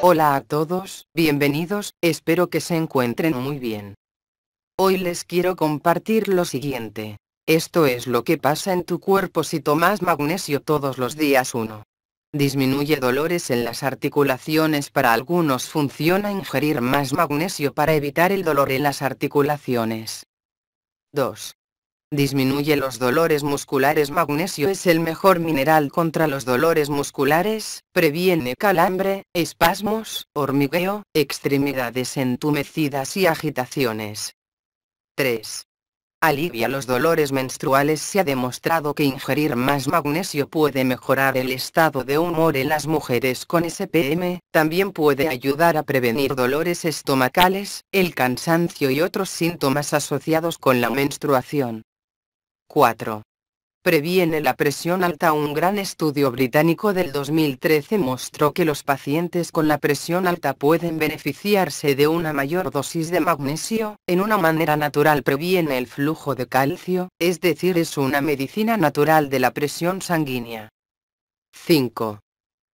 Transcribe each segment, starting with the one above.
Hola a todos, bienvenidos, espero que se encuentren muy bien. Hoy les quiero compartir lo siguiente. Esto es lo que pasa en tu cuerpo si tomas magnesio todos los días 1. Disminuye dolores en las articulaciones para algunos funciona ingerir más magnesio para evitar el dolor en las articulaciones. 2. Disminuye los dolores musculares. Magnesio es el mejor mineral contra los dolores musculares, previene calambre, espasmos, hormigueo, extremidades entumecidas y agitaciones. 3. Alivia los dolores menstruales. Se ha demostrado que ingerir más magnesio puede mejorar el estado de humor en las mujeres con SPM, también puede ayudar a prevenir dolores estomacales, el cansancio y otros síntomas asociados con la menstruación. 4. Previene la presión alta. Un gran estudio británico del 2013 mostró que los pacientes con la presión alta pueden beneficiarse de una mayor dosis de magnesio, en una manera natural previene el flujo de calcio, es decir, es una medicina natural de la presión sanguínea. 5.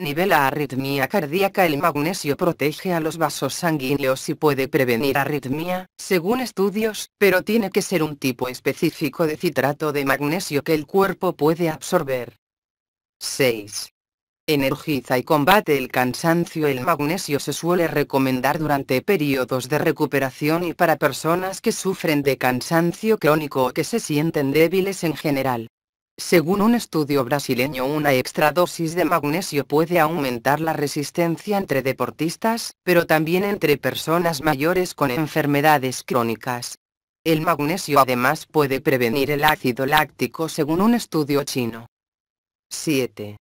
Nivela arritmia cardíaca El magnesio protege a los vasos sanguíneos y puede prevenir arritmia, según estudios, pero tiene que ser un tipo específico de citrato de magnesio que el cuerpo puede absorber. 6. Energiza y combate el cansancio El magnesio se suele recomendar durante periodos de recuperación y para personas que sufren de cansancio crónico o que se sienten débiles en general. Según un estudio brasileño, una extra dosis de magnesio puede aumentar la resistencia entre deportistas, pero también entre personas mayores con enfermedades crónicas. El magnesio además puede prevenir el ácido láctico según un estudio chino. 7.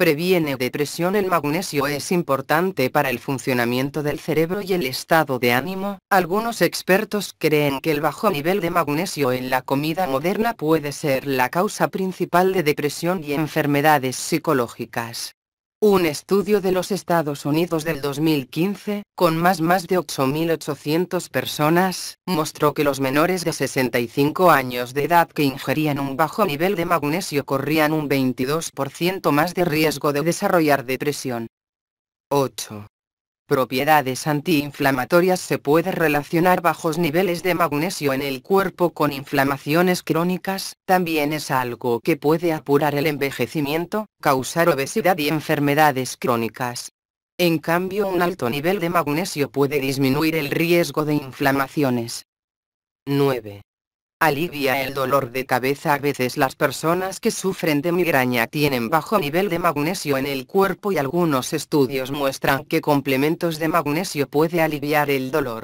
Previene depresión El magnesio es importante para el funcionamiento del cerebro y el estado de ánimo. Algunos expertos creen que el bajo nivel de magnesio en la comida moderna puede ser la causa principal de depresión y enfermedades psicológicas. Un estudio de los Estados Unidos del 2015, con más más de 8.800 personas, mostró que los menores de 65 años de edad que ingerían un bajo nivel de magnesio corrían un 22% más de riesgo de desarrollar depresión. 8 propiedades antiinflamatorias se puede relacionar bajos niveles de magnesio en el cuerpo con inflamaciones crónicas, también es algo que puede apurar el envejecimiento, causar obesidad y enfermedades crónicas. En cambio un alto nivel de magnesio puede disminuir el riesgo de inflamaciones. 9. Alivia el dolor de cabeza. A veces las personas que sufren de migraña tienen bajo nivel de magnesio en el cuerpo y algunos estudios muestran que complementos de magnesio puede aliviar el dolor.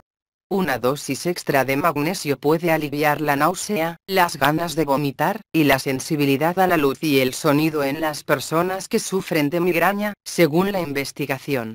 Una dosis extra de magnesio puede aliviar la náusea, las ganas de vomitar, y la sensibilidad a la luz y el sonido en las personas que sufren de migraña, según la investigación.